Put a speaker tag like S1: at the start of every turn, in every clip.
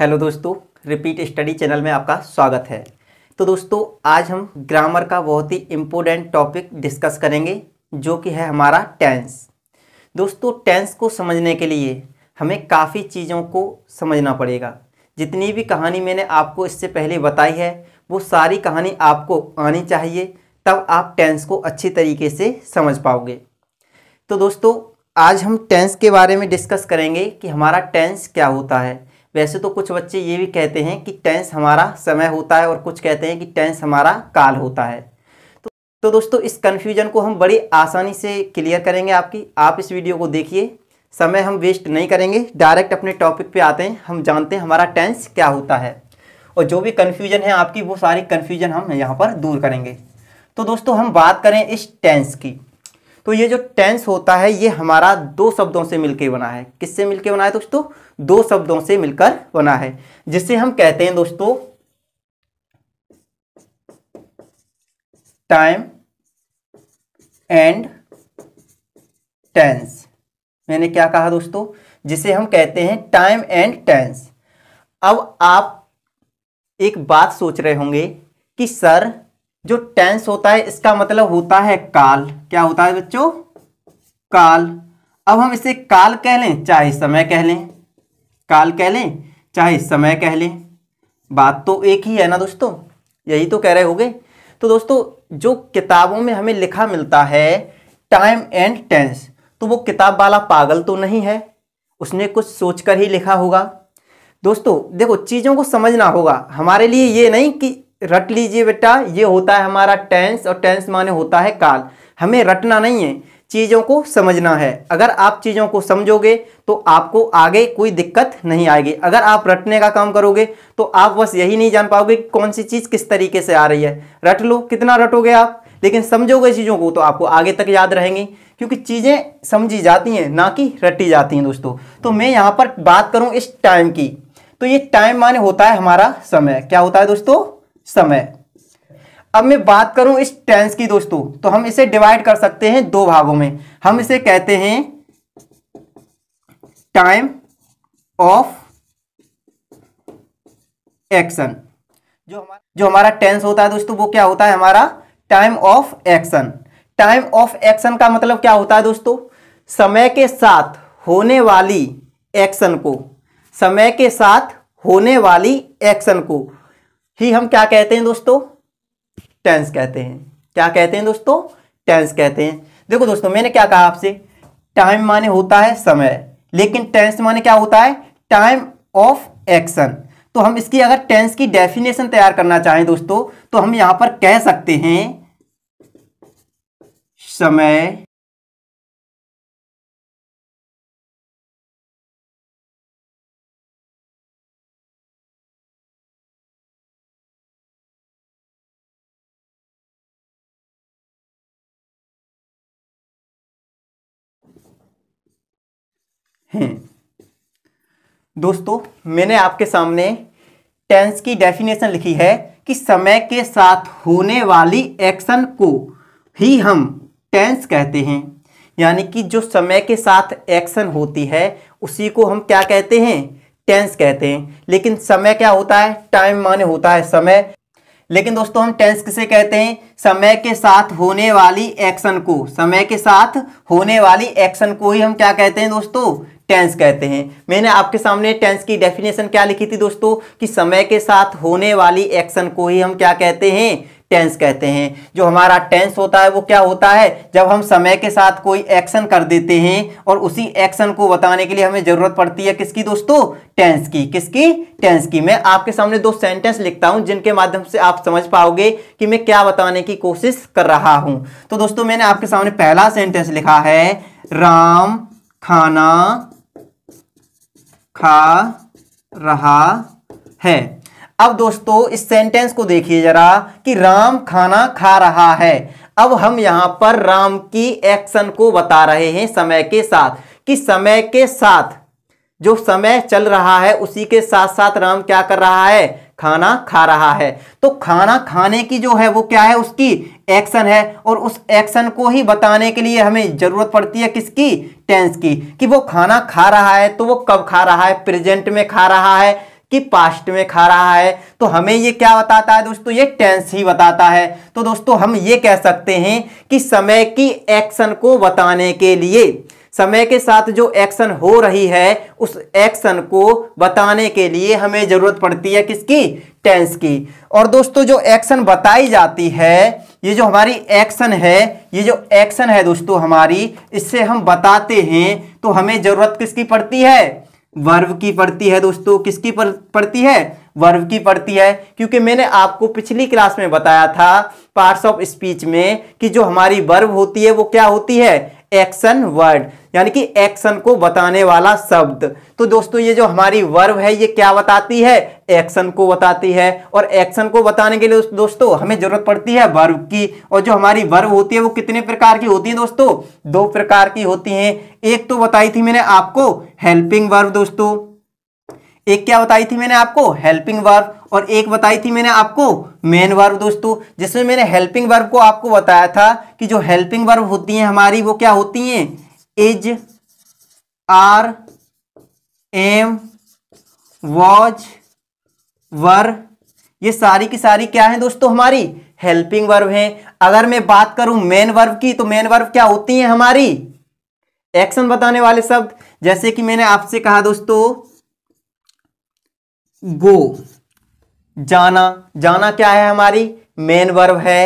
S1: Hello दोस्तों repeat study channel में आपका स्वागत है तो दोस्तों आज हम ग्रामर का बहुत ही इम्पोर्टेंट टॉपिक डिस्कस करेंगे जो कि है हमारा टेंस दोस्तों टेंस को समझने के लिए हमें काफ़ी चीज़ों को समझना पड़ेगा जितनी भी कहानी मैंने आपको इससे पहले बताई है वो सारी कहानी आपको आनी चाहिए तब आप टेंस को अच्छी तरीके से समझ पाओगे तो दोस्तों आज हम टेंस के बारे में डिस्कस करेंगे कि हमारा टेंस क्या होता है वैसे तो कुछ बच्चे ये भी कहते हैं कि टेंस हमारा समय होता है और कुछ कहते हैं कि टेंस हमारा काल होता है तो तो दोस्तों इस कन्फ्यूजन को हम बड़ी आसानी से क्लियर करेंगे आपकी आप इस वीडियो को देखिए समय हम वेस्ट नहीं करेंगे डायरेक्ट अपने टॉपिक पे आते हैं हम जानते हैं हमारा टेंस क्या होता है और जो भी कन्फ्यूजन है आपकी वो सारी कन्फ्यूजन हम यहाँ पर दूर करेंगे तो दोस्तों हम बात करें इस टेंस की तो ये जो टेंस होता है ये हमारा दो शब्दों से मिलकर बना है किससे मिलकर बना है दोस्तों दो शब्दों से मिलकर बना है जिसे हम कहते हैं दोस्तों टाइम एंड टेंस मैंने क्या कहा दोस्तों जिसे हम कहते हैं टाइम एंड टेंस अब आप एक बात सोच रहे होंगे कि सर जो टेंस होता है इसका मतलब होता है काल क्या होता है बच्चों काल अब हम इसे काल कह लें चाहे समय कह लें काल कह लें चाहे समय कह लें बात तो एक ही है ना दोस्तों यही तो कह रहे होगे तो दोस्तों जो किताबों में हमें लिखा मिलता है टाइम एंड टेंस तो वो किताब वाला पागल तो नहीं है उसने कुछ सोचकर ही लिखा होगा दोस्तों देखो चीज़ों को समझना होगा हमारे लिए ये नहीं कि रट लीजिए बेटा ये होता है हमारा टेंस और टेंस माने होता है काल हमें रटना नहीं है चीज़ों को समझना है अगर आप चीज़ों को समझोगे तो आपको आगे कोई दिक्कत नहीं आएगी अगर आप रटने का काम करोगे तो आप बस यही नहीं जान पाओगे कि कौन सी चीज़ किस तरीके से आ रही है रट लो कितना रटोगे आप लेकिन समझोगे चीज़ों को तो आपको आगे तक याद रहेंगी क्योंकि चीज़ें समझी जाती हैं ना कि रटी जाती हैं दोस्तों तो मैं यहाँ पर बात करूँ इस टाइम की तो ये टाइम माने होता है हमारा समय क्या होता है दोस्तों समय अब मैं बात करूं इस टेंस की दोस्तों तो हम इसे डिवाइड कर सकते हैं दो भागों में हम इसे कहते हैं टाइम ऑफ एक्शन जो हमारा जो हमारा टेंस होता है दोस्तों वो क्या होता है हमारा time of action time of action का मतलब क्या होता है दोस्तों समय के साथ होने वाली एक्शन को समय के साथ होने वाली एक्शन को ही हम क्या कहते हैं दोस्तों टेंस कहते हैं क्या कहते हैं दोस्तों टेंस कहते हैं देखो दोस्तों मैंने क्या कहा आपसे टाइम माने होता है समय लेकिन टेंस माने क्या होता है टाइम ऑफ एक्शन तो हम इसकी अगर टेंस की डेफिनेशन तैयार करना चाहें दोस्तों तो हम यहां पर कह सकते हैं समय हैं हम्म। दोस्तों मैंने आपके सामने टेंस की डेफिनेशन लिखी है कि समय के साथ होने वाली एक्शन को ही हम टेंस कहते हैं यानी कि जो समय के साथ एक्शन होती है उसी को हम क्या कहते हैं टेंस कहते हैं लेकिन समय क्या होता है टाइम माने होता है समय लेकिन दोस्तों हम टेंस किसे कहते हैं समय के साथ होने वाली एक्शन को समय के साथ होने वाली एक्शन को ही हम क्या कहते हैं दोस्तों टेंस कहते हैं मैंने आपके सामने टेंस की डेफिनेशन क्या लिखी थी दोस्तों कि समय के साथ होने वाली एक्शन को ही हम क्या कहते हैं टेंस कहते हैं जो हमारा टेंस होता है वो क्या होता है जब हम समय के साथ कोई एक्शन कर देते हैं और उसी एक्शन को बताने के लिए हमें जरूरत पड़ती है किसकी दोस्तों टेंस की किसकी टेंस की मैं आपके सामने दो सेंटेंस लिखता हूं जिनके माध्यम से आप समझ पाओगे कि मैं क्या बताने की कोशिश कर रहा हूं तो दोस्तों मैंने आपके सामने पहला सेंटेंस लिखा है राम खाना खा रहा है अब दोस्तों इस सेंटेंस को देखिए जरा कि राम खाना खा रहा है अब हम यहाँ पर राम की एक्शन को बता रहे हैं समय के साथ कि समय के साथ जो समय चल रहा है उसी के साथ साथ राम क्या कर रहा है खाना खा रहा है तो खाना खाने की जो है वो क्या है उसकी एक्शन है और उस एक्शन को ही बताने के लिए हमें ज़रूरत पड़ती है किसकी टेंस की कि वो खाना खा रहा है तो वो कब खा रहा है प्रेजेंट में खा रहा है कि पास्ट में खा रहा है तो हमें ये क्या बताता है दोस्तों ये टेंस ही बताता है तो दोस्तों हम ये कह सकते हैं कि समय की एक्शन को बताने के लिए समय के साथ जो एक्शन हो रही है उस एक्शन को बताने के लिए हमें ज़रूरत पड़ती है किसकी टेंस की और दोस्तों जो एक्शन बताई जाती है ये जो हमारी एक्शन है ये जो एक्शन है दोस्तों हमारी इससे हम बताते हैं तो हमें ज़रूरत किसकी पड़ती है वर्व की पड़ती है दोस्तों किसकी पड़ती है वर्व की पड़ती है क्योंकि मैंने आपको पिछली क्लास में बताया था पार्ट्स ऑफ स्पीच में कि जो हमारी वर्व होती है वो क्या होती है एक्शन वर्ड यानी कि एक्शन को बताने वाला शब्द तो दोस्तों ये जो हमारी वर्ब है ये क्या बताती है एक्शन को बताती है और एक्शन को बताने के लिए दोस्तों हमें जरूरत पड़ती है वर्ब की और जो हमारी वर्ब होती है वो कितने प्रकार की होती है दोस्तों दो प्रकार की होती हैं एक तो बताई थी मैंने आपको हेल्पिंग वर्ब दोस्तों एक क्या बताई थी मैंने आपको हेल्पिंग वर्ब और एक बताई थी मैंने आपको मेन वर्ब दोस्तों जिसमें मैंने हेल्पिंग वर्ब को आपको बताया था कि जो हेल्पिंग वर्ब होती हैं हमारी वो क्या होती हैं is are am was were ये सारी की सारी क्या है दोस्तों हमारी हेल्पिंग वर्ब है अगर मैं बात करूं मेन वर्ब की तो मेन वर्ब क्या होती है हमारी एक्शन बताने वाले शब्द जैसे कि मैंने आपसे कहा दोस्तों गो जाना जाना क्या है हमारी मेन वर्ब है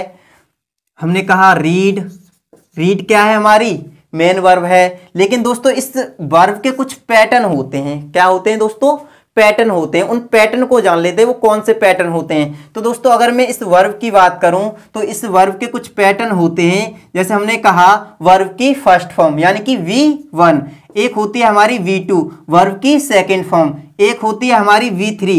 S1: हमने कहा रीड रीड क्या है हमारी मेन वर्ब है लेकिन दोस्तों इस वर्ब के कुछ पैटर्न होते हैं क्या होते हैं दोस्तों पैटर्न होते हैं उन पैटर्न को जान लेते हैं वो कौन से पैटर्न होते हैं तो दोस्तों अगर मैं इस वर्ब की बात करूं तो इस वर्ब के कुछ पैटर्न होते हैं जैसे हमने कहा वर्ब की फर्स्ट फॉर्म यानी कि वी वन एक होती है हमारी वी टू वर्व की सेकेंड फॉर्म एक होती है हमारी वी थ्री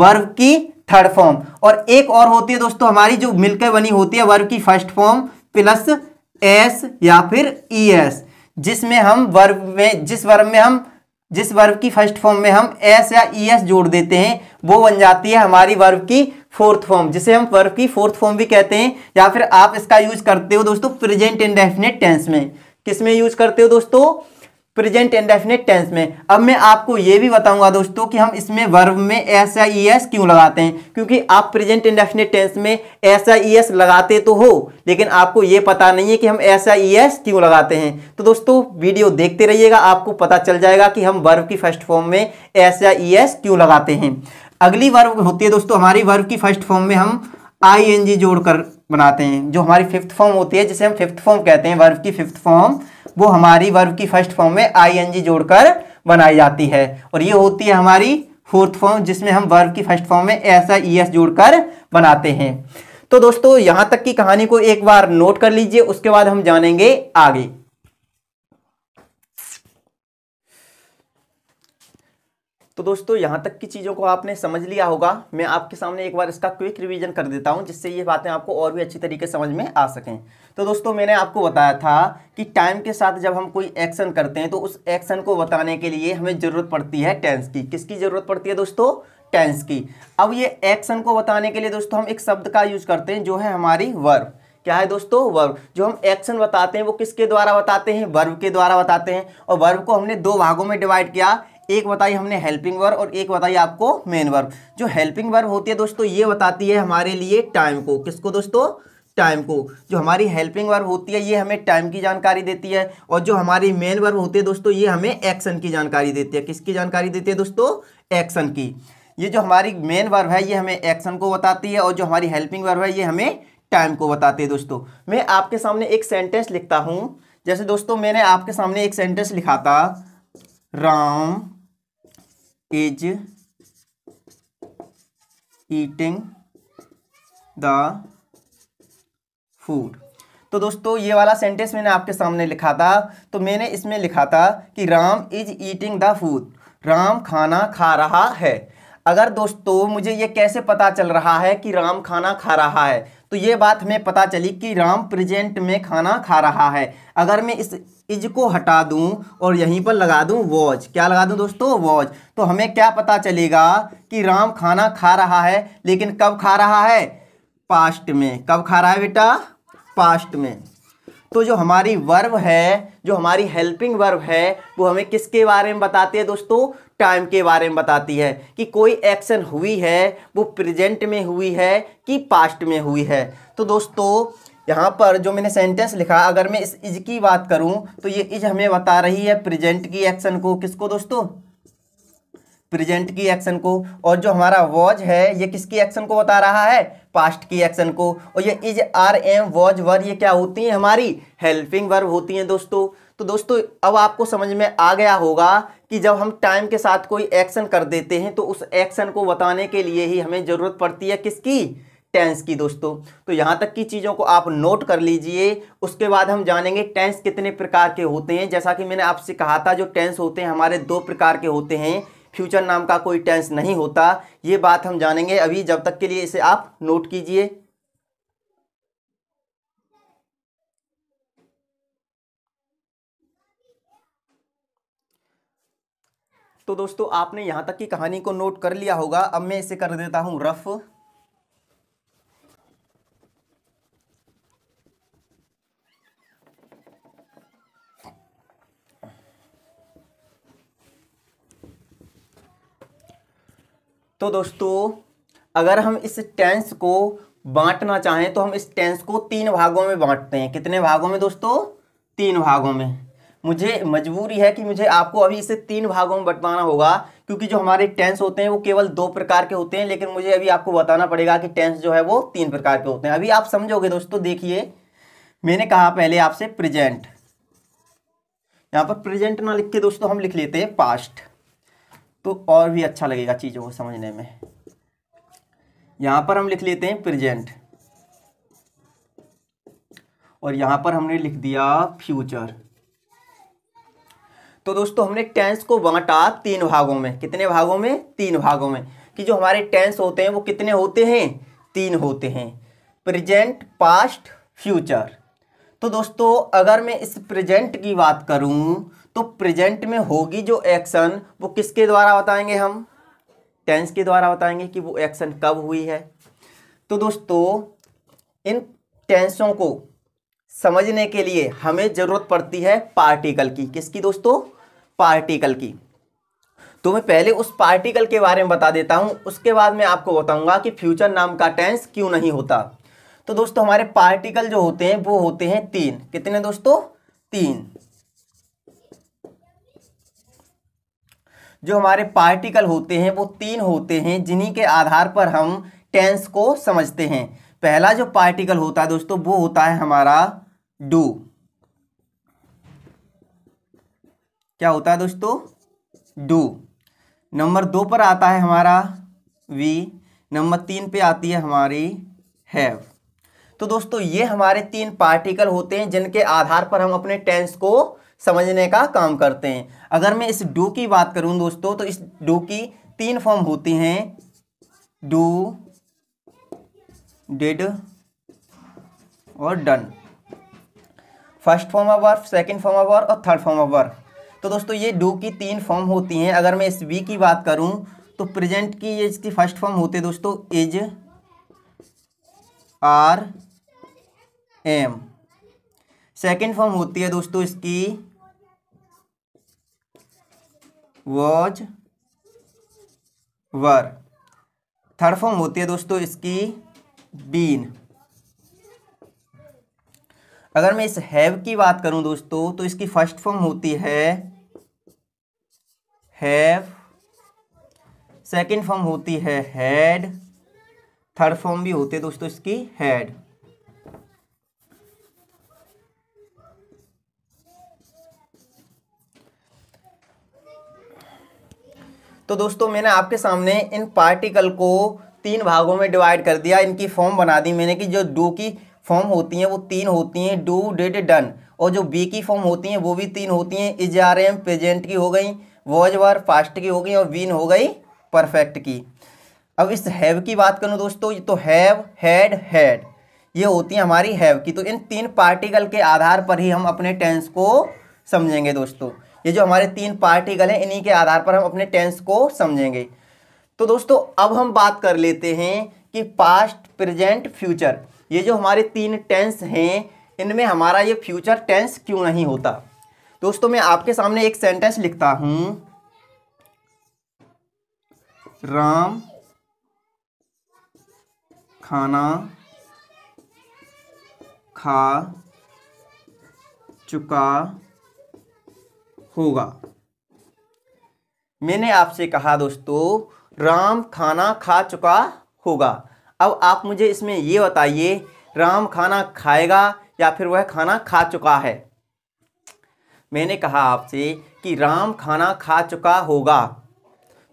S1: वर्व की थर्ड फॉर्म और एक और होती है दोस्तों हमारी जो मिलकर बनी होती है वर्व की फर्स्ट फॉर्म प्लस एस या फिर ई e एस जिसमें हम वर्व में जिस वर्व में हम जिस वर्व की फर्स्ट फॉर्म में हम एस या ई e एस जोड़ देते हैं वो बन जाती है हमारी वर्व की फोर्थ फॉर्म जिसे हम वर्व की फोर्थ फॉर्म भी कहते हैं या फिर आप इसका यूज करते हो दोस्तों प्रेजेंट इंडेफिनेट टेंस में किस में यूज करते हो दोस्तों प्रेजेंट इंडेफिनेट टेंस में अब मैं आपको ये भी बताऊंगा दोस्तों कि हम इसमें वर्ब में एस आई एस क्यों लगाते हैं क्योंकि आप प्रेजेंट इंडेफिनेट टेंस में एस आई एस लगाते तो हो लेकिन आपको ये पता नहीं है कि हम एस आई एस क्यों लगाते हैं तो दोस्तों वीडियो देखते रहिएगा आपको पता चल जाएगा कि हम वर्ब की फर्स्ट फॉर्म में एस आई एस क्यों लगाते हैं अगली वर्ब होती है दोस्तों हमारी वर्ब की फर्स्ट फॉर्म में हम आई एन जी जोड़कर बनाते हैं जो हमारी फिफ्थ फॉर्म होती है जिसे हम फिफ्थ फॉर्म कहते हैं वर्ब की फिफ्थ फॉर्म वो हमारी वर्ब की फर्स्ट फॉर्म में आईएनजी जोड़कर बनाई जाती है और ये होती है हमारी फोर्थ फॉर्म जिसमें हम वर्ब की फर्स्ट फॉर्म में ऐसा ई एस जोड़कर बनाते हैं तो दोस्तों यहाँ तक की कहानी को एक बार नोट कर लीजिए उसके बाद हम जानेंगे आगे तो दोस्तों यहाँ तक की चीज़ों को आपने समझ लिया होगा मैं आपके सामने एक बार इसका क्विक रिवीजन कर देता हूँ जिससे ये बातें आपको और भी अच्छी तरीके समझ में आ सकें तो दोस्तों मैंने आपको बताया था कि टाइम के साथ जब हम कोई एक्शन करते हैं तो उस एक्शन को बताने के लिए हमें ज़रूरत पड़ती है टेंस की किसकी ज़रूरत पड़ती है दोस्तों टेंस की अब ये एक्शन को बताने के लिए दोस्तों हम एक शब्द का यूज करते हैं जो है हमारी वर्ब क्या है दोस्तों वर्ब जो हम एक्शन बताते हैं वो किसके द्वारा बताते हैं वर्ब के द्वारा बताते हैं और वर्ब को हमने दो भागों में डिवाइड किया एक बताई हमने हेल्पिंग वर्ब और एक बताई आपको मेन वर्ब जो हेल्पिंग वर्ब होती है दोस्तों ये बताती है हमारे लिए टाइम को किसको दोस्तों टाइम को जो हमारी हेल्पिंग वर्ब होती है ये हमें टाइम की जानकारी देती है और जो हमारी मेन वर्ब होती है दोस्तों ये हमें एक्शन की जानकारी देती है किसकी जानकारी देती है दोस्तों एक्शन की ये जो हमारी मेन वर्ब है ये हमें एक्शन को बताती है और जो हमारी हेल्पिंग वर्ब है ये हमें टाइम को बताती है दोस्तों मैं आपके सामने एक सेंटेंस लिखता हूँ जैसे दोस्तों मैंने आपके सामने एक सेंटेंस लिखा था Ram is eating the food तो दोस्तों ये वाला सेंटेंस मैंने आपके सामने लिखा था तो मैंने इसमें लिखा था कि Ram is eating the food Ram खाना खा रहा है अगर दोस्तों मुझे ये कैसे पता चल रहा है कि राम खाना खा रहा है तो ये बात हमें पता चली कि राम प्रेजेंट में खाना खा रहा है अगर मैं इस इज को हटा दूं और यहीं पर लगा दूं वॉच क्या लगा दूं दोस्तों वॉच तो हमें क्या पता चलेगा कि राम खाना खा रहा है लेकिन कब खा रहा है पास्ट में कब खा रहा है बेटा पास्ट में तो जो हमारी वर्व है जो हमारी हेल्पिंग वर्व है वो हमें किसके बारे में बताती है दोस्तों टाइम के बारे में बताती है कि कोई एक्शन हुई है वो प्रेजेंट में हुई है कि पास्ट में हुई है तो दोस्तों यहाँ पर जो मैंने सेंटेंस लिखा अगर मैं इस इज की बात करूँ तो ये इज हमें बता रही है प्रेजेंट की एक्शन को किसको दोस्तों प्रेजेंट की एक्शन को और जो हमारा वॉज है ये किसकी एक्शन को बता रहा है पास्ट की एक्शन को और ये is are am was were ये क्या होती है हमारी हेल्पिंग वर्ब होती हैं दोस्तों तो दोस्तों अब आपको समझ में आ गया होगा कि जब हम टाइम के साथ कोई एक्शन कर देते हैं तो उस एक्शन को बताने के लिए ही हमें ज़रूरत पड़ती है किसकी टेंस की दोस्तों तो यहाँ तक की चीज़ों को आप नोट कर लीजिए उसके बाद हम जानेंगे टेंस कितने प्रकार के होते हैं जैसा कि मैंने आपसे कहा था जो टेंस होते हैं हमारे दो प्रकार के होते हैं फ्यूचर नाम का कोई टेंस नहीं होता ये बात हम जानेंगे अभी जब तक के लिए इसे आप नोट कीजिए तो दोस्तों आपने यहां तक की कहानी को नोट कर लिया होगा अब मैं इसे कर देता हूं रफ़ तो दोस्तों अगर हम इस टेंस को बांटना चाहें तो हम इस टेंस को तीन भागों में बांटते हैं कितने भागों में दोस्तों तीन भागों में मुझे मजबूरी है कि मुझे आपको अभी इसे तीन भागों में बटवाना होगा क्योंकि जो हमारे टेंस होते हैं वो केवल दो प्रकार के होते हैं लेकिन मुझे अभी आपको बताना पड़ेगा कि टेंस जो है वो तीन प्रकार के होते हैं अभी आप समझोगे दोस्तों देखिए मैंने कहा पहले आपसे प्रेजेंट यहाँ पर प्रेजेंट ना लिख के दोस्तों हम लिख लेते हैं पास्ट तो और भी अच्छा लगेगा चीज़ों को समझने में यहाँ पर हम लिख लेते हैं प्रेजेंट और यहाँ पर हमने लिख दिया फ्यूचर तो दोस्तों हमने टेंस को बांटा तीन भागों में कितने भागों में तीन भागों में कि जो हमारे टेंस होते हैं वो कितने होते हैं तीन होते हैं प्रेजेंट पास्ट फ्यूचर तो दोस्तों अगर मैं इस प्रेजेंट की बात करूं तो प्रेजेंट में होगी जो एक्शन वो किसके द्वारा बताएंगे हम टेंस के द्वारा बताएंगे कि वो एक्शन कब हुई है तो दोस्तों इन टेंसों को समझने के लिए हमें ज़रूरत पड़ती है पार्टिकल की किसकी दोस्तों पार्टिकल की तो मैं पहले उस पार्टिकल के बारे में बता देता हूँ उसके बाद मैं आपको बताऊँगा कि फ्यूचर नाम का टेंस क्यों नहीं होता तो दोस्तों हमारे पार्टिकल जो होते हैं वो होते हैं तीन कितने दोस्तों तीन जो हमारे पार्टिकल होते हैं वो तीन होते हैं जिन्हीं के आधार पर हम टेंस को समझते हैं पहला जो पार्टिकल होता है दोस्तों वो होता है हमारा डू क्या होता है दोस्तों डू नंबर दो पर आता है हमारा वी नंबर तीन पे आती है हमारी हैव तो दोस्तों ये हमारे तीन पार्टिकल होते हैं जिनके आधार पर हम अपने टेंस को समझने का काम करते हैं अगर मैं इस डू की बात करूं दोस्तों तो इस डू की तीन फॉर्म होती हैं डू डिड और done first form of work second form of work और थर्ड फॉर्म ऑफ वर्क तो दोस्तों ये डू की तीन फॉर्म होती हैं अगर मैं इस वी की बात करूं तो प्रेजेंट की ये इसकी फर्स्ट फॉर्म होती है दोस्तों is are am second form होती है दोस्तों इसकी वॉज वर थर्ड फॉर्म होती है दोस्तों इसकी बीन अगर मैं इस हैव की बात करूं दोस्तों तो इसकी फर्स्ट फॉर्म होती है हैव सेकंड फॉर्म होती है हेड थर्ड फॉर्म भी होती है दोस्तों इसकी हेड तो दोस्तों मैंने आपके सामने इन पार्टिकल को तीन भागों में डिवाइड कर दिया इनकी फॉर्म बना दी मैंने कि जो डू की फॉर्म होती हैं वो तीन होती हैं डू डिड डन और जो बी की फॉर्म होती हैं वो भी तीन होती हैं इज आर एम प्रेजेंट की हो गई वॉज वर फास्ट की हो गई और वीन हो गई परफेक्ट की अब इस हैव की बात करूँ दोस्तों ये तो हैव हैड हैड ये होती है हमारी हैव की तो इन तीन पार्टिकल के आधार पर ही हम अपने टेंस को समझेंगे दोस्तों ये जो हमारे तीन पार्टिकल हैं इन्हीं के आधार पर हम अपने टेंस को समझेंगे तो दोस्तों अब हम बात कर लेते हैं कि पास्ट प्रेजेंट फ्यूचर ये जो हमारे तीन टेंस हैं इनमें हमारा ये फ्यूचर टेंस क्यों नहीं होता दोस्तों मैं आपके सामने एक सेंटेंस लिखता हूं राम खाना खा चुका होगा मैंने आपसे कहा दोस्तों राम खाना खा चुका होगा अब आप मुझे इसमें ये बताइए राम खाना खाएगा या फिर वह खाना खा चुका है मैंने कहा आपसे कि राम खाना खा चुका होगा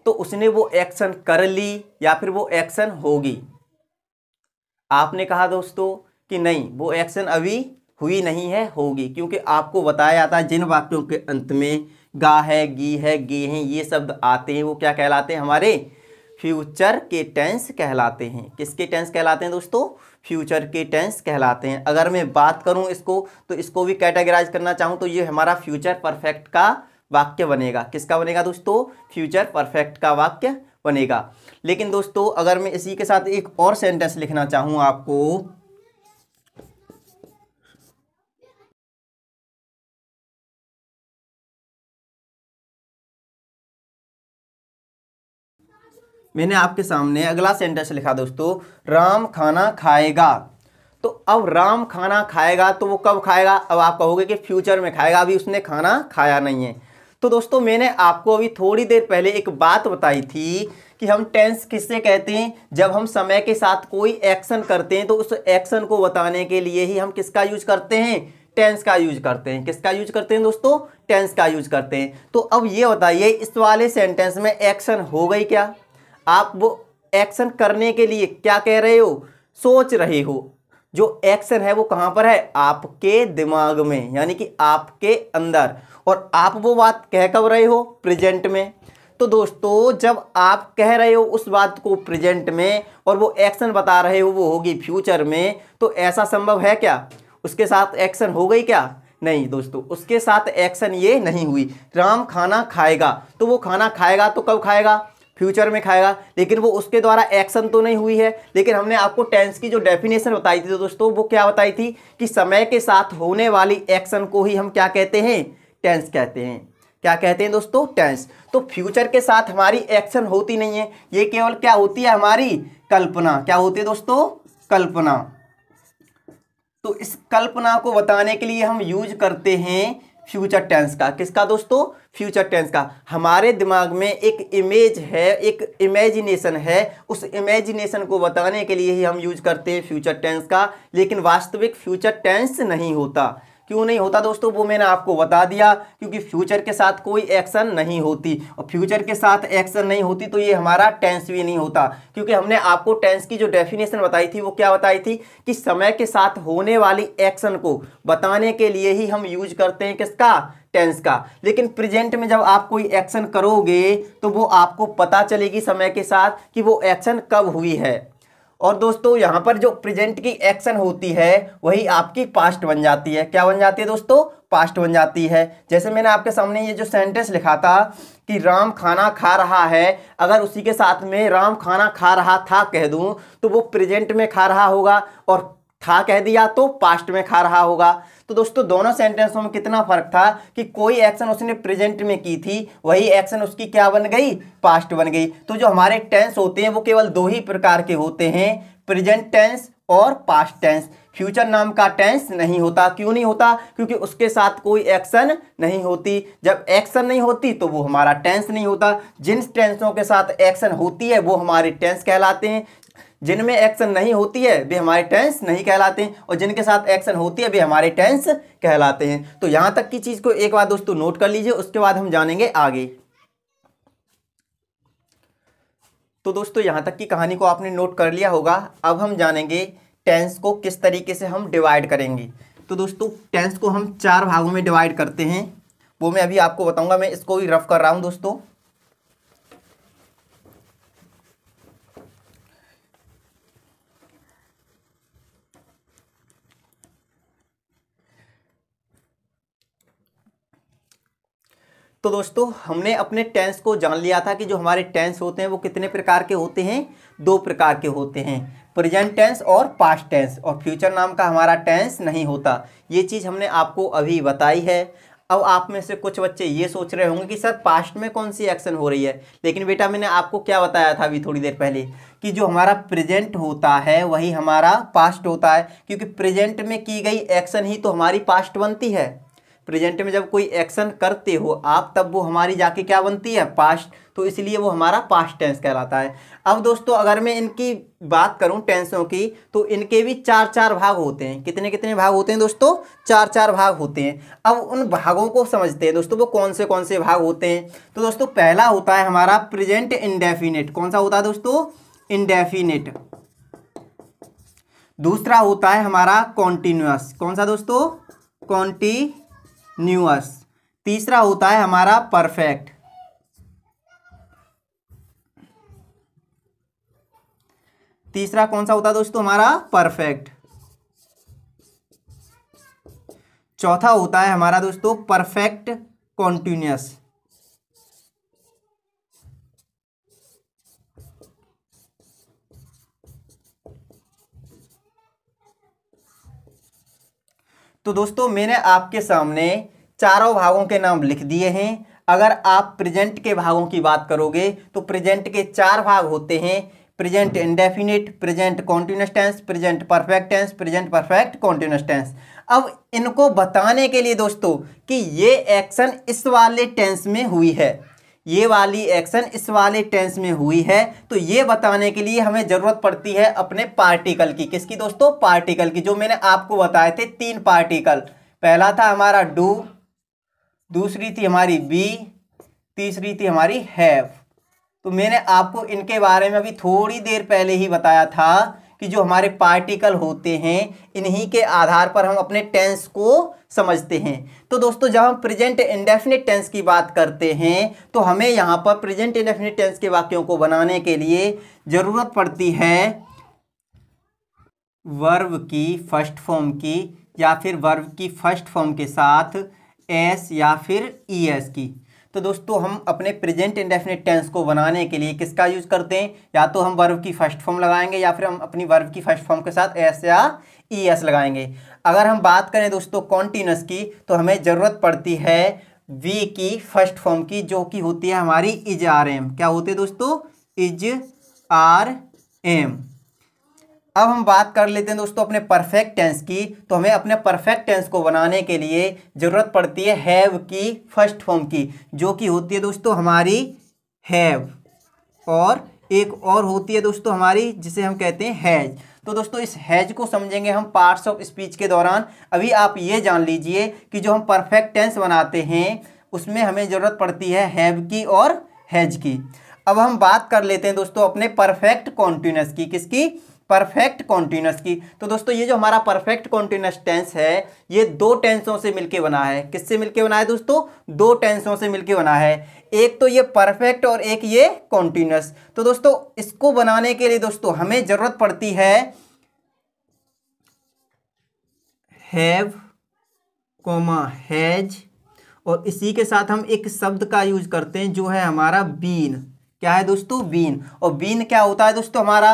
S1: तो उसने वो एक्शन कर ली या फिर वो एक्शन होगी आपने कहा दोस्तों कि नहीं वो एक्शन अभी हुई नहीं है होगी क्योंकि आपको बताया जाता है जिन वाक्यों के अंत में गा है गी है गे हैं ये शब्द आते हैं वो क्या कहलाते हैं हमारे फ्यूचर के टेंस कहलाते हैं किसके टेंस कहलाते हैं दोस्तों फ्यूचर के टेंस कहलाते हैं अगर मैं बात करूं इसको तो इसको भी कैटेगराइज करना चाहूं तो ये हमारा फ्यूचर परफेक्ट का वाक्य बनेगा किसका बनेगा दोस्तों फ्यूचर परफेक्ट का वाक्य बनेगा लेकिन दोस्तों अगर मैं इसी के साथ एक और सेंटेंस लिखना चाहूँ आपको मैंने आपके सामने अगला सेंटेंस लिखा दोस्तों राम खाना खाएगा तो अब राम खाना खाएगा तो वो कब खाएगा अब आप कहोगे कि फ्यूचर में खाएगा अभी उसने खाना खाया नहीं है तो दोस्तों मैंने आपको अभी थोड़ी देर पहले एक बात बताई थी कि हम टेंस किससे कहते हैं जब हम समय के साथ कोई एक्शन करते हैं तो उस एक्शन को बताने के लिए ही हम किसका यूज करते हैं टेंस का यूज करते हैं किसका यूज करते हैं दोस्तों टेंस का यूज करते हैं तो अब ये बताइए इस वाले सेंटेंस में एक्शन हो गई क्या आप वो एक्शन करने के लिए क्या कह रहे हो सोच रहे हो जो एक्शन है वो कहाँ पर है आपके दिमाग में यानी कि आपके अंदर और आप वो बात कह कब रहे हो प्रेजेंट में तो दोस्तों जब आप कह रहे हो उस बात को प्रेजेंट में और वो एक्शन बता रहे हो वो होगी फ्यूचर में तो ऐसा संभव है क्या उसके साथ एक्शन हो गई क्या नहीं दोस्तों उसके साथ एक्शन ये नहीं हुई राम खाना खाएगा तो वो खाना खाएगा तो कब खाएगा फ्यूचर में खाएगा लेकिन वो उसके द्वारा एक्शन तो नहीं हुई है लेकिन हमने आपको टेंस की जो डेफिनेशन बताई थी तो दोस्तों वो क्या बताई थी कि समय के साथ होने वाली एक्शन को ही हम क्या कहते हैं टेंस कहते हैं क्या कहते हैं दोस्तों टेंस तो फ्यूचर के साथ हमारी एक्शन होती नहीं है ये केवल क्या होती है हमारी कल्पना क्या होती है दोस्तों कल्पना तो इस कल्पना को बताने के लिए हम यूज करते हैं फ्यूचर टेंस का किसका दोस्तों फ्यूचर टेंस का हमारे दिमाग में एक इमेज है एक इमेजिनेशन है उस इमेजिनेशन को बताने के लिए ही हम यूज करते हैं फ्यूचर टेंस का लेकिन वास्तविक फ्यूचर टेंस नहीं होता क्यों नहीं होता दोस्तों वो मैंने आपको बता दिया क्योंकि फ्यूचर के साथ कोई एक्शन नहीं होती और फ्यूचर के साथ एक्शन नहीं होती तो ये हमारा टेंस भी नहीं होता क्योंकि हमने आपको टेंस की जो डेफिनेशन बताई थी वो क्या बताई थी कि समय के साथ होने वाली एक्शन को बताने के लिए ही हम यूज करते हैं किसका टेंस का लेकिन प्रेजेंट में जब आप कोई एक्शन करोगे तो वो आपको पता चलेगी समय के साथ कि वो एक्शन कब हुई है और दोस्तों यहाँ पर जो प्रेजेंट की एक्शन होती है वही आपकी पास्ट बन जाती है क्या बन जाती है दोस्तों पास्ट बन जाती है जैसे मैंने आपके सामने ये जो सेंटेंस लिखा था कि राम खाना खा रहा है अगर उसी के साथ में राम खाना खा रहा था कह दूँ तो वो प्रेजेंट में खा रहा होगा और था कह दिया तो पास्ट में खा रहा होगा तो दोस्तों दोनों सेंटेंसों में कितना फर्क था कि कोई एक्शन उसने प्रेजेंट में की थी वही एक्शन उसकी क्या बन गई पास्ट बन गई तो जो हमारे टेंस होते हैं वो केवल दो ही प्रकार के होते हैं प्रेजेंट टेंस और पास्ट टेंस फ्यूचर नाम का टेंस नहीं होता क्यों नहीं होता क्योंकि उसके साथ कोई एक्शन नहीं होती जब एक्शन नहीं होती तो वो हमारा टेंस नहीं होता जिन टेंसों के साथ एक्शन होती है वो हमारे टेंस कहलाते हैं जिनमें एक्शन नहीं होती है वे हमारे टेंस नहीं कहलाते हैं और जिनके साथ एक्शन होती है वे हमारे टेंस कहलाते हैं तो यहां तक की चीज़ को एक बार दोस्तों नोट कर लीजिए उसके बाद हम जानेंगे आगे तो दोस्तों यहाँ तक की कहानी को आपने नोट कर लिया होगा अब हम जानेंगे टेंस को किस तरीके से हम डिवाइड करेंगे तो दोस्तों टेंस को हम चार भागों में डिवाइड करते हैं वो मैं अभी आपको बताऊंगा मैं इसको भी रफ कर रहा हूँ दोस्तों तो दोस्तों हमने अपने टेंस को जान लिया था कि जो हमारे टेंस होते हैं वो कितने प्रकार के होते हैं दो प्रकार के होते हैं प्रेजेंट टेंस और पास्ट टेंस और फ्यूचर नाम का हमारा टेंस नहीं होता ये चीज़ हमने आपको अभी बताई है अब आप में से कुछ बच्चे ये सोच रहे होंगे कि सर पास्ट में कौन सी एक्शन हो रही है लेकिन बेटा मैंने आपको क्या बताया था अभी थोड़ी देर पहले कि जो हमारा प्रेजेंट होता है वही हमारा पास्ट होता है क्योंकि प्रेजेंट में की गई एक्शन ही तो हमारी पास्ट बनती है प्रेजेंट में जब कोई एक्शन करते हो आप तब वो हमारी जाके क्या बनती है पास्ट तो इसलिए वो हमारा पास्ट टेंस कहलाता है अब दोस्तों अगर मैं इनकी बात करूं टेंसों की तो इनके भी चार चार भाग होते हैं कितने कितने भाग होते हैं दोस्तों चार चार भाग होते हैं अब उन भागों को समझते हैं दोस्तों वो कौन से कौन से भाग होते हैं तो दोस्तों पहला होता है हमारा प्रेजेंट इंडेफिनेट कौन सा होता है दोस्तों इंडेफिनेट दूसरा होता है हमारा कॉन्टिन्यूस कौन सा दोस्तों कॉन्टी न्यूअस तीसरा होता है हमारा परफेक्ट तीसरा कौन सा होता है दोस्तों हमारा परफेक्ट चौथा होता है हमारा दोस्तों परफेक्ट कॉन्टिन्यूस तो दोस्तों मैंने आपके सामने चारों भागों के नाम लिख दिए हैं अगर आप प्रेजेंट के भागों की बात करोगे तो प्रेजेंट के चार भाग होते हैं present indefinite present continuous tense present perfect tense present perfect continuous tense अब इनको बताने के लिए दोस्तों कि ये एक्शन इस वाले टेंस में हुई है ये वाली एक्शन इस वाले टेंस में हुई है तो ये बताने के लिए हमें ज़रूरत पड़ती है अपने पार्टिकल की किसकी दोस्तों पार्टिकल की जो मैंने आपको बताए थे तीन पार्टिकल पहला था हमारा डू दूसरी थी हमारी बी तीसरी थी हमारी हैव तो मैंने आपको इनके बारे में अभी थोड़ी देर पहले ही बताया था कि जो हमारे पार्टिकल होते हैं इन्हीं के आधार पर हम अपने टेंस को समझते हैं तो दोस्तों जब हम प्रेजेंट इंडेफिनिट टेंस की बात करते हैं तो हमें यहाँ पर प्रेजेंट इंडेफिनिट टेंस के वाक्यों को बनाने के लिए ज़रूरत पड़ती है वर्व की फर्स्ट फॉर्म की या फिर वर्व की फर्स्ट फॉर्म के साथ एस या फिर ई एस की तो दोस्तों हम अपने प्रेजेंट इंडेफिनेट टेंस को बनाने के लिए किसका यूज करते हैं या तो हम वर्ब की फर्स्ट फॉर्म लगाएंगे या फिर हम अपनी वर्ब की फर्स्ट फॉर्म के साथ एस या ई एस लगाएंगे अगर हम बात करें दोस्तों कॉन्टीन्यूस की तो हमें ज़रूरत पड़ती है वी की फर्स्ट फॉर्म की जो कि होती है हमारी इज आर एम क्या होती है दोस्तों इज आर एम अब हम बात कर लेते हैं दोस्तों अपने परफेक्ट टेंस की तो हमें अपने परफेक्ट टेंस को बनाने के लिए ज़रूरत पड़ती है हैव की फर्स्ट फॉर्म की जो कि होती है दोस्तों हमारी हैव और एक और होती है दोस्तों हमारी जिसे हम कहते हैं हैज तो दोस्तों इस हैज को समझेंगे हम पार्ट्स ऑफ स्पीच के दौरान अभी आप ये जान लीजिए कि जो हम परफेक्ट टेंस बनाते हैं उसमें हमें ज़रूरत पड़ती है हैव की और हैज की अब हम बात कर लेते हैं दोस्तों अपने परफेक्ट कॉन्टिन्यूस की किसकी परफेक्ट कॉन्टीन्यूस की तो दोस्तों ये जो हमारा परफेक्ट कॉन्टीन्यूस टेंस है ये दो टेंसों से मिलके बना है किससे मिलके बना है दोस्तों दो टेंसों से मिलके बना है एक तो ये परफेक्ट और एक ये कॉन्टीन्यूस तो दोस्तों इसको बनाने के लिए दोस्तों हमें ज़रूरत पड़ती है हैव कोमा हैज और इसी के साथ हम एक शब्द का यूज करते हैं जो है हमारा बीन क्या है दोस्तों बीन और बीन क्या होता है दोस्तों हमारा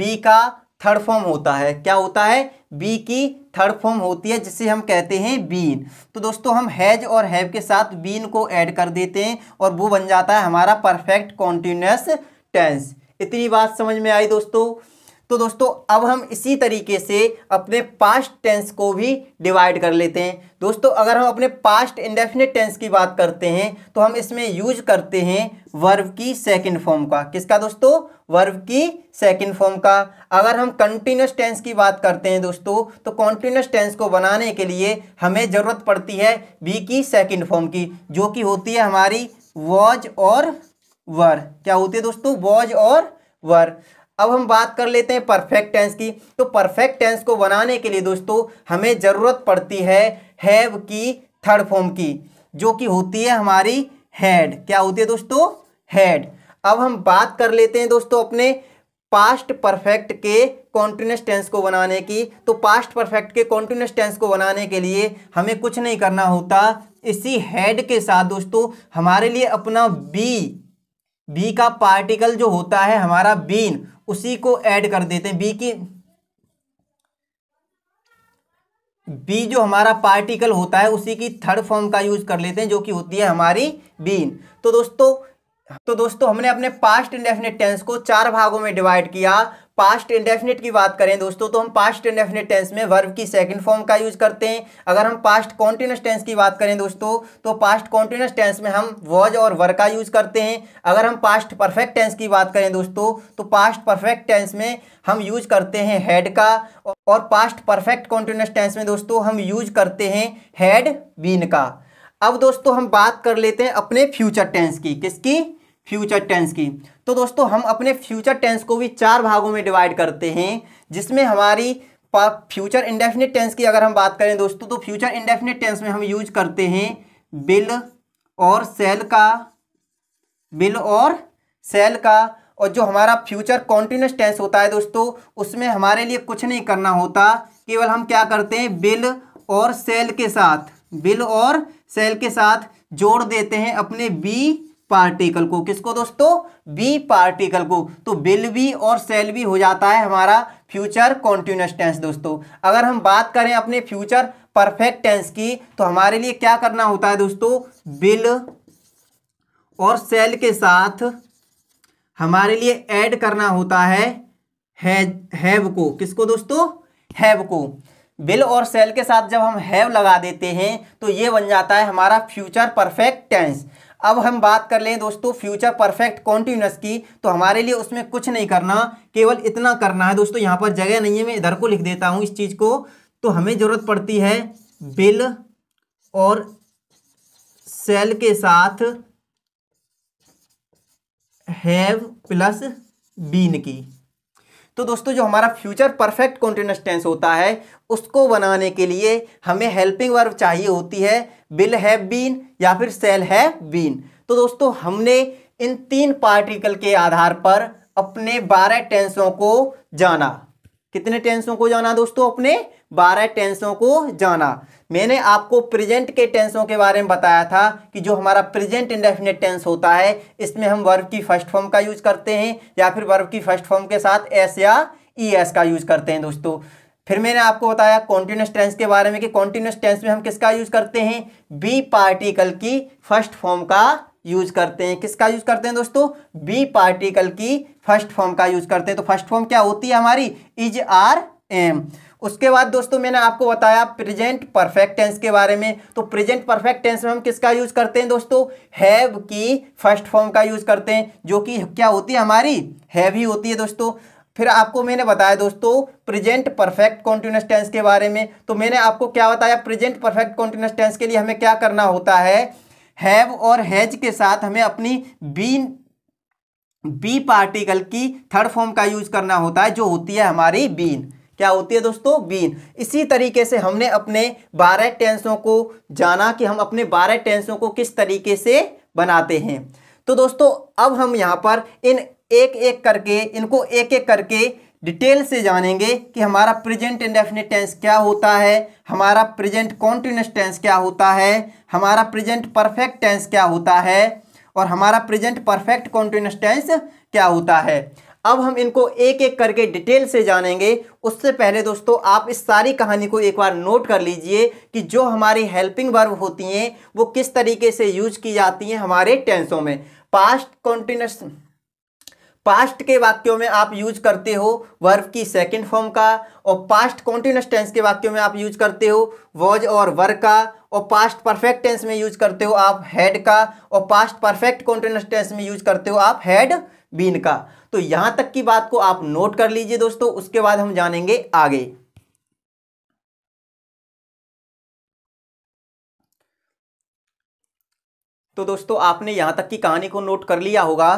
S1: बी का थर्ड फॉर्म होता है क्या होता है बी की थर्ड फॉर्म होती है जिसे हम कहते हैं बीन तो दोस्तों हम हैज और हैव के साथ बीन को ऐड कर देते हैं और वो बन जाता है हमारा परफेक्ट कॉन्टीन्यूस टेंस इतनी बात समझ में आई दोस्तों तो दोस्तों अब हम इसी तरीके से अपने पास्ट टेंस को भी डिवाइड कर लेते हैं दोस्तों अगर हम अपने पास्ट इंडेफिनेट टेंस की बात करते हैं तो हम इसमें यूज करते हैं वर्व की सेकंड फॉर्म का किसका दोस्तों वर्व की सेकंड फॉर्म का अगर हम कंटिन्यूस टेंस की बात करते हैं दोस्तों तो कॉन्टिन्यूस टेंस को बनाने के लिए हमें ज़रूरत पड़ती है वी की सेकेंड फॉर्म की जो कि होती है हमारी वॉज और वर क्या होती है दोस्तों वॉज और वर अब हम बात कर लेते हैं परफेक्ट टेंस की तो परफेक्ट टेंस को बनाने के लिए दोस्तों हमें ज़रूरत पड़ती है हैव की थर्ड फॉर्म की जो कि होती है हमारी हैड क्या होती है दोस्तों हैड अब हम बात कर लेते हैं दोस्तों अपने पास्ट परफेक्ट के कॉन्टिन्यूस टेंस को बनाने की तो पास्ट परफेक्ट के कॉन्टिन्यूस टेंस को बनाने के लिए हमें कुछ नहीं करना होता इसी हेड के साथ दोस्तों हमारे लिए अपना बी बी का पार्टिकल जो होता है हमारा बीन उसी को ऐड कर देते हैं बी की बी जो हमारा पार्टिकल होता है उसी की थर्ड फॉर्म का यूज कर लेते हैं जो कि होती है हमारी बीन तो दोस्तों तो दोस्तों हमने अपने पास्ट इंडेफिनेट टेंस को चार भागों में डिवाइड किया पास्ट इंडेफिनिट की बात करें दोस्तों तो हम पास्ट इंडेफिनिट टेंस में वर्ब की सेकंड फॉर्म का यूज करते हैं अगर हम पास्ट कॉन्टिन्यूस टेंस की बात करें दोस्तों तो पास्ट कॉन्टिन्यूस टेंस में हम वॉज और वर का यूज करते हैं अगर हम पास्ट परफेक्ट टेंस की बात करें दोस्तों तो पास्ट परफेक्ट टेंस में हम यूज करते हैं हेड का और पास्ट परफेक्ट कॉन्टिन्यूस टेंस में दोस्तों हम यूज करते हैं हेड बीन का अब दोस्तों हम बात कर लेते हैं अपने फ्यूचर टेंस की किसकी फ्यूचर टेंस की तो दोस्तों हम अपने फ्यूचर टेंस को भी चार भागों में डिवाइड करते हैं जिसमें हमारी फ्यूचर इंडेफिनिट टेंस की अगर हम बात करें दोस्तों तो फ्यूचर इंडेफिनिट टेंस में हम यूज करते हैं बिल और सेल का बिल और सेल का और जो हमारा फ्यूचर कॉन्टिन्यूस टेंस होता है दोस्तों उसमें हमारे लिए कुछ नहीं करना होता केवल हम क्या करते हैं बिल और सेल के साथ बिल और सेल के साथ जोड़ देते हैं अपने बी पार्टिकल को किसको दोस्तों बी पार्टिकल को तो बिल भी और सेल भी हो जाता है हमारा फ्यूचर कॉन्टिन्यूस टेंस दोस्तों अगर हम बात करें अपने फ्यूचर परफेक्ट टेंस की तो हमारे लिए क्या करना होता है दोस्तों बिल और सेल के साथ हमारे लिए ऐड करना होता है हैव को किसको दोस्तों हैव को बिल और सेल के साथ जब हम हैव लगा देते हैं तो ये बन जाता है हमारा फ्यूचर परफेक्ट टेंस अब हम बात कर लें दोस्तों फ्यूचर परफेक्ट कॉन्टिन्यूस की तो हमारे लिए उसमें कुछ नहीं करना केवल इतना करना है दोस्तों यहाँ पर जगह नहीं है मैं इधर को लिख देता हूँ इस चीज़ को तो हमें ज़रूरत पड़ती है बिल और सेल के साथ हैव प्लस बीन की तो दोस्तों जो हमारा फ्यूचर परफेक्ट कॉन्टिन्यूस टेंस होता है उसको बनाने के लिए हमें हेल्पिंग वर्ब चाहिए होती है विल हैव बीन या फिर सेल हैव बीन तो दोस्तों हमने इन तीन पार्टिकल के आधार पर अपने बारह टेंसों को जाना कितने टेंसों को जाना दोस्तों अपने बारह टेंसों को जाना मैंने आपको प्रेजेंट के टेंसों के बारे में बताया था कि जो हमारा प्रेजेंट इंडेफिनेट टेंस होता है इसमें हम वर्ब की फर्स्ट फॉर्म का यूज करते हैं या फिर वर्ब की फर्स्ट फॉर्म के साथ एस या ई एस का यूज करते हैं दोस्तों फिर मैंने आपको बताया कॉन्टिन्यूस टेंस के बारे में कि कॉन्टिन्यूस टेंस में हम किसका यूज करते हैं बी पार्टिकल की फर्स्ट फॉर्म का यूज करते हैं किसका यूज करते हैं दोस्तों बी पार्टिकल की फर्स्ट फॉर्म का यूज करते हैं तो फर्स्ट फॉर्म क्या होती है हमारी इज आर एम उसके बाद दोस्तों मैंने आपको बताया प्रेजेंट परफेक्ट टेंस के बारे में तो प्रेजेंट परफेक्ट टेंस में हम किसका यूज करते हैं दोस्तों हैव की फर्स्ट फॉर्म का यूज करते हैं जो कि क्या होती है हमारी हैव ही होती है दोस्तों फिर आपको मैंने बताया दोस्तों प्रेजेंट परफेक्ट कॉन्टिन्यूस टेंस के बारे में तो मैंने आपको क्या बताया प्रेजेंट परफेक्ट कॉन्टिन्यूस टेंस के लिए हमें क्या करना होता है हैव और हैज के साथ हमें अपनी बी बी पार्टिकल की थर्ड फॉर्म का यूज करना होता है जो होती है हमारी बीन क्या होती है दोस्तों बीन इसी तरीके से हमने अपने बारह टेंसों को जाना कि हम अपने बारह टेंसों को किस तरीके से बनाते हैं तो दोस्तों अब हम यहाँ पर इन एक एक करके इनको एक एक करके डिटेल से जानेंगे कि हमारा प्रेजेंट इंडेफिनिट टेंस क्या होता है हमारा प्रेजेंट कॉन्टिन्यूस टेंस क्या होता है हमारा प्रेजेंट परफेक्ट टेंस क्या होता है और हमारा प्रेजेंट परफेक्ट कॉन्टिन्यूस टेंस क्या होता है अब हम इनको एक एक करके डिटेल से जानेंगे उससे पहले दोस्तों आप इस सारी कहानी को एक बार नोट कर लीजिए कि जो हमारी हेल्पिंग वर्ब होती हैं वो किस तरीके से यूज की जाती हैं हमारे टेंसों में पास्ट कॉन्टिन्यूस पास्ट के वाक्यों में आप यूज करते हो वर्ब की सेकंड फॉर्म का और पास्ट कॉन्टिन्यूस टेंस के वाक्यों में आप यूज करते हो वॉज और वर्ग का और पास्ट परफेक्ट टेंस में यूज करते हो आप हेड का और पास्ट परफेक्ट कॉन्टिन्यूस टेंस में यूज करते हो आप हेड बीन का तो यहां तक की बात को आप नोट कर लीजिए दोस्तों उसके बाद हम जानेंगे आगे तो दोस्तों आपने यहां तक की कहानी को नोट कर लिया होगा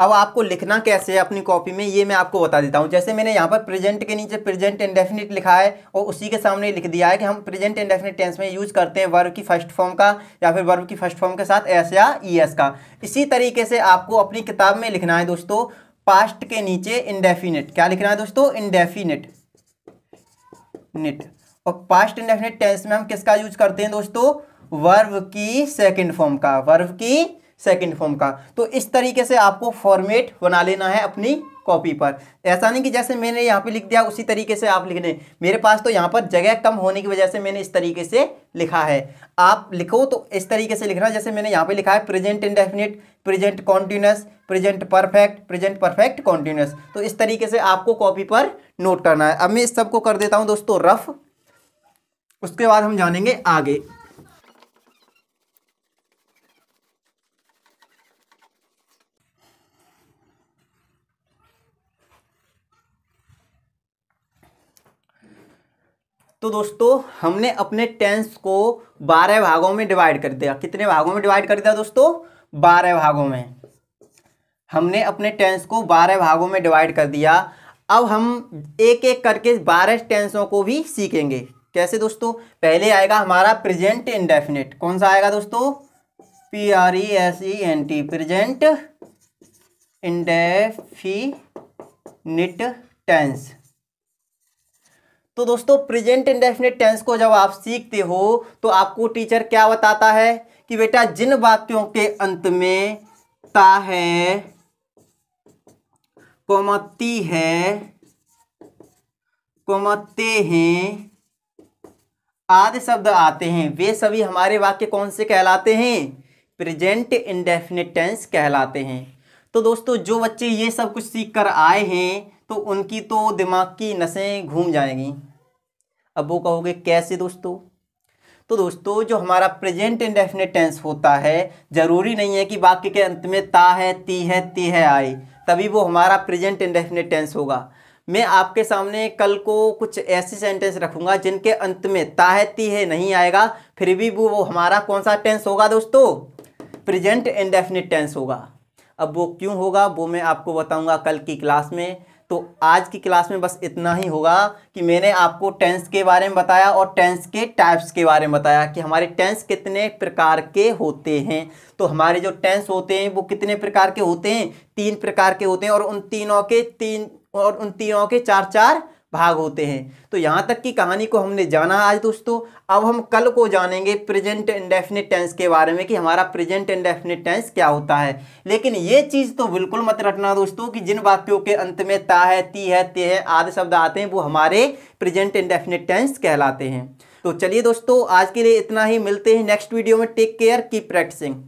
S1: अब आपको लिखना कैसे है अपनी कॉपी में ये मैं आपको बता देता हूँ जैसे मैंने यहाँ पर प्रेजेंट के नीचे प्रेजेंट इंडेफिनिट लिखा है और उसी के सामने लिख दिया है कि हम प्रेजेंट इंडेफिनिट टेंस में यूज़ करते हैं वर्ब की फर्स्ट फॉर्म का या फिर वर्ब की फर्स्ट फॉर्म के साथ एस या ई एस का इसी तरीके से आपको अपनी किताब में लिखना है दोस्तों पास्ट के नीचे इंडेफिनेट क्या लिखना है दोस्तों इंडेफिनेट नेट और पास्ट इंडेफिनेट टेंस में हम किसका यूज करते हैं दोस्तों वर्व की सेकंड फॉर्म का वर्व की सेकंड फॉर्म का तो इस तरीके से आपको फॉर्मेट बना लेना है अपनी कॉपी पर ऐसा नहीं कि जैसे मैंने यहाँ पे लिख दिया उसी तरीके से आप लिखने मेरे पास तो यहाँ पर जगह कम होने की वजह से मैंने इस तरीके से लिखा है आप लिखो तो इस तरीके से लिखना जैसे मैंने यहाँ पे लिखा है present indefinite present continuous present perfect present perfect continuous तो इस तरीके से आपको कॉपी पर नोट करना है अब मैं इस सबको कर देता हूँ दोस्तों रफ उसके बाद हम जानेंगे आगे तो दोस्तों हमने अपने टेंस को बारह भागों में डिवाइड कर दिया कितने भागों में डिवाइड कर दिया दोस्तों बारह भागों में हमने अपने टेंस को बारह भागों में डिवाइड कर दिया अब हम एक एक करके बारह टेंसों को भी सीखेंगे कैसे दोस्तों पहले आएगा हमारा प्रेजेंट इंडेफिनिट कौन सा आएगा दोस्तों P R E S E N T present indefinite tense तो दोस्तों प्रेजेंट इंडेफिनिट टेंस को जब आप सीखते हो तो आपको टीचर क्या बताता है कि बेटा जिन वाक्यों के अंत में ता है कोमती है कोमते हैं आदि शब्द आते हैं वे सभी हमारे वाक्य कौन से कहलाते हैं प्रेजेंट इंडेफिनिट टेंस कहलाते हैं तो दोस्तों जो बच्चे ये सब कुछ सीख कर आए हैं तो उनकी तो दिमाग की नसें घूम जाएंगी अब वो कहोगे कैसे दोस्तों तो दोस्तों जो हमारा प्रेजेंट इंडेफिनेट टेंस होता है ज़रूरी नहीं है कि वाक्य के अंत में ता है ती है ती है आई तभी वो हमारा प्रेजेंट इंडेफिनेट टेंस होगा मैं आपके सामने कल को कुछ ऐसे सेंटेंस रखूँगा जिनके अंत में ता है ती है नहीं आएगा फिर भी वो वो हमारा कौन सा टेंस होगा दोस्तों प्रेजेंट इंडेफिनेट टेंस होगा अब वो क्यों होगा वो मैं आपको बताऊँगा कल की क्लास में तो आज की क्लास में बस इतना ही होगा कि मैंने आपको टेंस के बारे में बताया और टेंस के टाइप्स के बारे में बताया कि हमारे टेंस कितने प्रकार के होते हैं तो हमारे जो टेंस होते हैं वो कितने प्रकार के होते हैं तीन प्रकार के होते हैं और उन तीनों के तीन और उन तीनों के चार चार भाग होते हैं तो यहाँ तक की कहानी को हमने जाना आज दोस्तों अब हम कल को जानेंगे प्रेजेंट इंडेफिनिट टेंस के बारे में कि हमारा प्रेजेंट इंडेफिनिट टेंस क्या होता है लेकिन ये चीज़ तो बिल्कुल मत रटना दोस्तों कि जिन वाक्यों के अंत में ता है ती है ते है आदि शब्द आते हैं वो हमारे प्रेजेंट इंडेफिनिट टेंस कहलाते हैं तो चलिए दोस्तों आज के लिए इतना ही मिलते हैं नेक्स्ट वीडियो में टेक केयर की प्रैक्टिसिंग